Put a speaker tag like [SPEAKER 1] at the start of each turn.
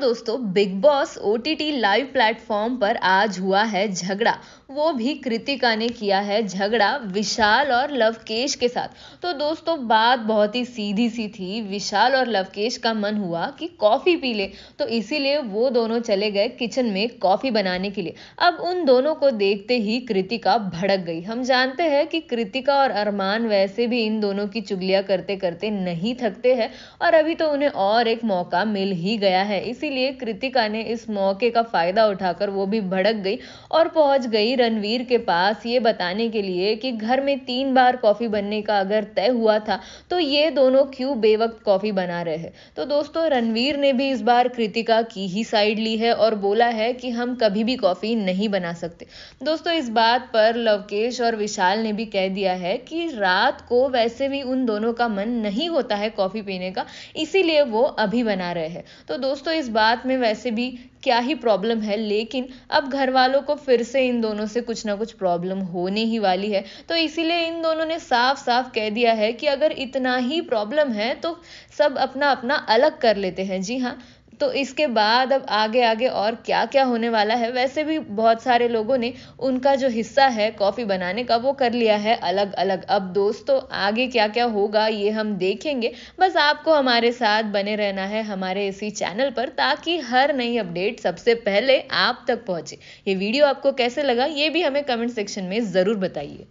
[SPEAKER 1] दोस्तों Bigg Boss ओ live platform पर आज हुआ है झगड़ा वो भी कृतिका ने किया है झगड़ा विशाल और लवकेश के साथ तो दोस्तों बात बहुत ही सीधी सी थी विशाल और लवकेश का मन हुआ कि कॉफ़ी पी ले तो इसीलिए वो दोनों चले गए किचन में कॉफ़ी बनाने के लिए अब उन दोनों को देखते ही कृतिका भड़क गई हम जानते हैं कि कृतिका और अरमान वैसे भी इन दोनों की चुगलिया करते करते नहीं थकते हैं और अभी तो उन्हें और एक मौका मिल ही गया है इसी इसीलिए कृतिका ने इस मौके का फ़ायदा उठाकर वो भी भड़क गई और पहुंच गई रणवीर के पास ये बताने के लिए कि घर में तीन बार कॉफ़ी बनने का अगर तय हुआ था तो ये दोनों क्यों बेवक्त कॉफ़ी बना रहे हैं तो दोस्तों रणवीर ने भी इस बार कृतिका की ही साइड ली है और बोला है कि हम कभी भी कॉफ़ी नहीं बना सकते दोस्तों इस बात पर लवकेश और विशाल ने भी कह दिया है कि रात को वैसे भी उन दोनों का मन नहीं होता है कॉफ़ी पीने का इसीलिए वो अभी बना रहे हैं तो दोस्तों इस बात में वैसे भी क्या ही प्रॉब्लम है लेकिन अब घर वालों को फिर से इन दोनों से कुछ ना कुछ प्रॉब्लम होने ही वाली है तो इसीलिए इन दोनों ने साफ साफ कह दिया है कि अगर इतना ही प्रॉब्लम है तो सब अपना अपना अलग कर लेते हैं जी हाँ तो इसके बाद अब आगे आगे और क्या क्या होने वाला है वैसे भी बहुत सारे लोगों ने उनका जो हिस्सा है कॉफ़ी बनाने का वो कर लिया है अलग अलग अब दोस्तों आगे क्या क्या होगा ये हम देखेंगे बस आपको हमारे साथ बने रहना है हमारे इसी चैनल पर ताकि हर नई अपडेट सबसे पहले आप तक पहुंचे ये वीडियो आपको कैसे लगा ये भी हमें कमेंट सेक्शन में ज़रूर बताइए